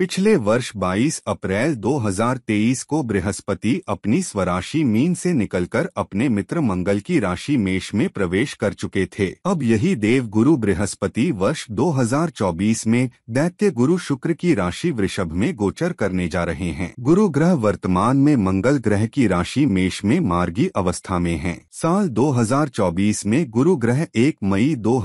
पिछले वर्ष 22 अप्रैल 2023 को बृहस्पति अपनी स्वराशि मीन से निकलकर अपने मित्र मंगल की राशि मेष में प्रवेश कर चुके थे अब यही देव गुरु बृहस्पति वर्ष 2024 में दैत्य गुरु शुक्र की राशि वृषभ में गोचर करने जा रहे हैं गुरु ग्रह वर्तमान में मंगल ग्रह की राशि मेष में मार्गी अवस्था में है साल दो में गुरु ग्रह एक मई दो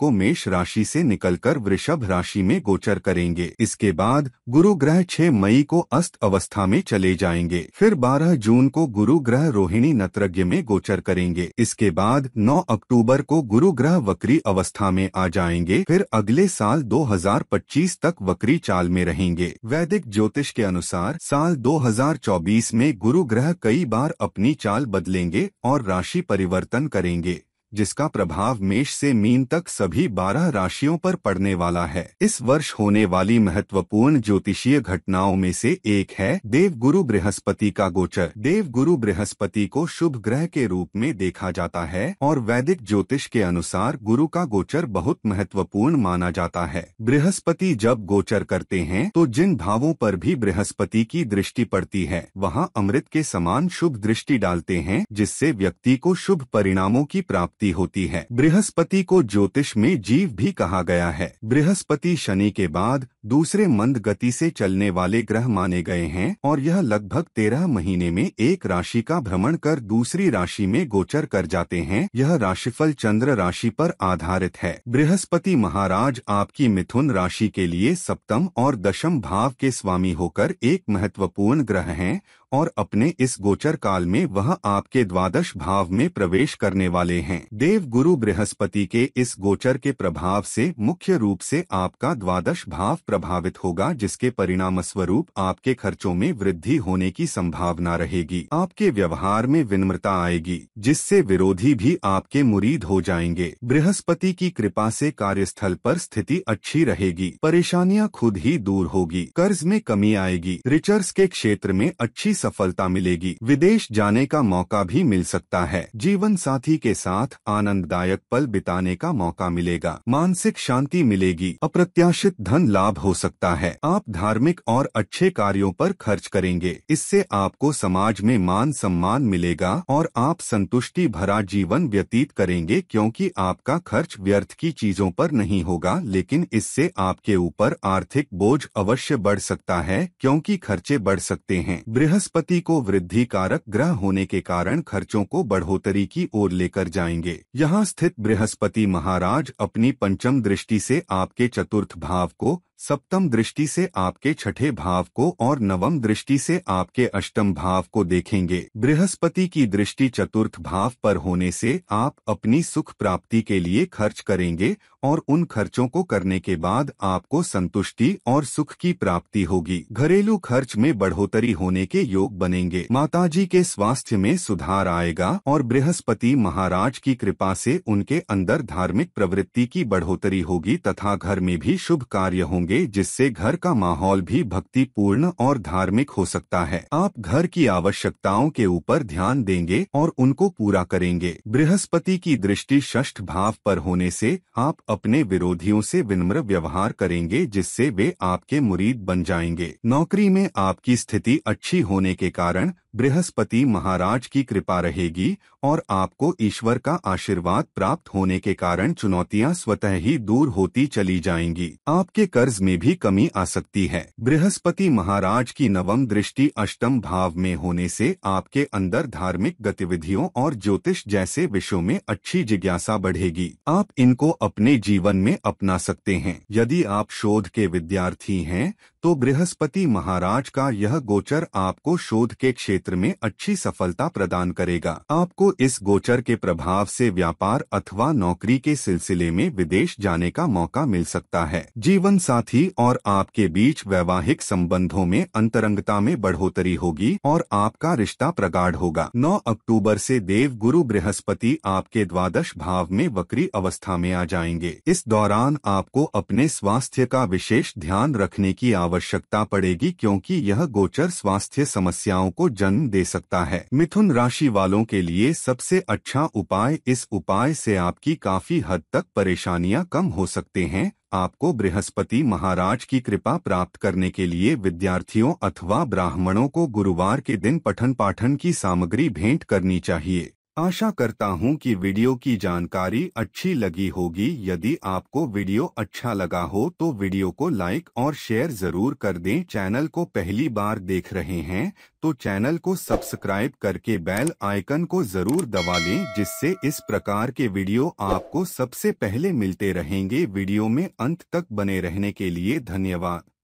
को मेष राशि ऐसी निकल वृषभ राशि में गोचर करेंगे इसके के बाद गुरु ग्रह 6 मई को अस्त अवस्था में चले जाएंगे फिर 12 जून को गुरु ग्रह रोहिणी नत्रज्ञ में गोचर करेंगे इसके बाद 9 अक्टूबर को गुरु ग्रह वक्री अवस्था में आ जाएंगे फिर अगले साल 2025 तक वक्री चाल में रहेंगे वैदिक ज्योतिष के अनुसार साल 2024 में गुरु ग्रह कई बार अपनी चाल बदलेंगे और राशि परिवर्तन करेंगे जिसका प्रभाव मेष से मीन तक सभी बारह राशियों पर पड़ने वाला है इस वर्ष होने वाली महत्वपूर्ण ज्योतिषीय घटनाओं में से एक है देव गुरु बृहस्पति का गोचर देव गुरु बृहस्पति को शुभ ग्रह के रूप में देखा जाता है और वैदिक ज्योतिष के अनुसार गुरु का गोचर बहुत महत्वपूर्ण माना जाता है बृहस्पति जब गोचर करते हैं तो जिन भावों पर भी बृहस्पति की दृष्टि पड़ती है वहाँ अमृत के समान शुभ दृष्टि डालते हैं जिससे व्यक्ति को शुभ परिणामों की प्राप्ति शक्ति होती है बृहस्पति को ज्योतिष में जीव भी कहा गया है बृहस्पति शनि के बाद दूसरे मंद गति से चलने वाले ग्रह माने गए हैं और यह लगभग तेरह महीने में एक राशि का भ्रमण कर दूसरी राशि में गोचर कर जाते हैं यह राशिफल चंद्र राशि पर आधारित है बृहस्पति महाराज आपकी मिथुन राशि के लिए सप्तम और दशम भाव के स्वामी होकर एक महत्वपूर्ण ग्रह हैं और अपने इस गोचर काल में वह आपके द्वादश भाव में प्रवेश करने वाले हैं देव गुरु बृहस्पति के इस गोचर के प्रभाव से मुख्य रूप से आपका द्वादश भाव प्रभावित होगा जिसके परिणाम स्वरूप आपके खर्चों में वृद्धि होने की संभावना रहेगी आपके व्यवहार में विनम्रता आएगी जिससे विरोधी भी आपके मुरीद हो जाएंगे बृहस्पति की कृपा से कार्यस्थल पर स्थिति अच्छी रहेगी परेशानियां खुद ही दूर होगी कर्ज में कमी आएगी रिचर्स के क्षेत्र में अच्छी सफलता मिलेगी विदेश जाने का मौका भी मिल सकता है जीवन साथी के साथ आनंददायक पल बिताने का मौका मिलेगा मानसिक शांति मिलेगी अप्रत्याशित धन लाभ हो सकता है आप धार्मिक और अच्छे कार्यों पर खर्च करेंगे इससे आपको समाज में मान सम्मान मिलेगा और आप संतुष्टि भरा जीवन व्यतीत करेंगे क्योंकि आपका खर्च व्यर्थ की चीजों पर नहीं होगा लेकिन इससे आपके ऊपर आर्थिक बोझ अवश्य बढ़ सकता है क्योंकि खर्चे बढ़ सकते हैं बृहस्पति बृहस्पति को वृद्धि कारक ग्रह होने के कारण खर्चों को बढ़ोतरी की ओर लेकर जाएंगे यहाँ स्थित बृहस्पति महाराज अपनी पंचम दृष्टि से आपके चतुर्थ भाव को सप्तम दृष्टि से आपके छठे भाव को और नवम दृष्टि से आपके अष्टम भाव को देखेंगे बृहस्पति की दृष्टि चतुर्थ भाव पर होने से आप अपनी सुख प्राप्ति के लिए खर्च करेंगे और उन खर्चों को करने के बाद आपको संतुष्टि और सुख की प्राप्ति होगी घरेलू खर्च में बढ़ोतरी होने के योग बनेंगे माताजी के स्वास्थ्य में सुधार आएगा और बृहस्पति महाराज की कृपा से उनके अंदर धार्मिक प्रवृत्ति की बढ़ोतरी होगी तथा घर में भी शुभ कार्य होंगे करेंगे जिससे घर का माहौल भी भक्तिपूर्ण और धार्मिक हो सकता है आप घर की आवश्यकताओं के ऊपर ध्यान देंगे और उनको पूरा करेंगे बृहस्पति की दृष्टि षष्ठ भाव पर होने से आप अपने विरोधियों से विनम्र व्यवहार करेंगे जिससे वे आपके मुरीद बन जाएंगे नौकरी में आपकी स्थिति अच्छी होने के कारण बृहस्पति महाराज की कृपा रहेगी और आपको ईश्वर का आशीर्वाद प्राप्त होने के कारण चुनौतियां स्वतः ही दूर होती चली जाएंगी आपके कर्ज में भी कमी आ सकती है बृहस्पति महाराज की नवम दृष्टि अष्टम भाव में होने से आपके अंदर धार्मिक गतिविधियों और ज्योतिष जैसे विषयों में अच्छी जिज्ञासा बढ़ेगी आप इनको अपने जीवन में अपना सकते हैं यदि आप शोध के विद्यार्थी हैं तो बृहस्पति महाराज का यह गोचर आपको शोध के क्षेत्र क्षेत्र में अच्छी सफलता प्रदान करेगा आपको इस गोचर के प्रभाव से व्यापार अथवा नौकरी के सिलसिले में विदेश जाने का मौका मिल सकता है जीवन साथी और आपके बीच वैवाहिक संबंधों में अंतरंगता में बढ़ोतरी होगी और आपका रिश्ता प्रगाढ़ होगा नौ अक्टूबर ऐसी देव गुरु बृहस्पति आपके द्वादश भाव में वक्री अवस्था में आ जाएंगे इस दौरान आपको अपने स्वास्थ्य का विशेष ध्यान रखने की आवश्यकता पड़ेगी क्योंकि यह गोचर स्वास्थ्य समस्याओं को जन्म जन्म दे सकता है मिथुन राशि वालों के लिए सबसे अच्छा उपाय इस उपाय से आपकी काफी हद तक परेशानियां कम हो सकते हैं आपको बृहस्पति महाराज की कृपा प्राप्त करने के लिए विद्यार्थियों अथवा ब्राह्मणों को गुरुवार के दिन पठन पाठन की सामग्री भेंट करनी चाहिए आशा करता हूं कि वीडियो की जानकारी अच्छी लगी होगी यदि आपको वीडियो अच्छा लगा हो तो वीडियो को लाइक और शेयर जरूर कर दें चैनल को पहली बार देख रहे हैं तो चैनल को सब्सक्राइब करके बेल आइकन को जरूर दबा लें जिससे इस प्रकार के वीडियो आपको सबसे पहले मिलते रहेंगे वीडियो में अंत तक बने रहने के लिए धन्यवाद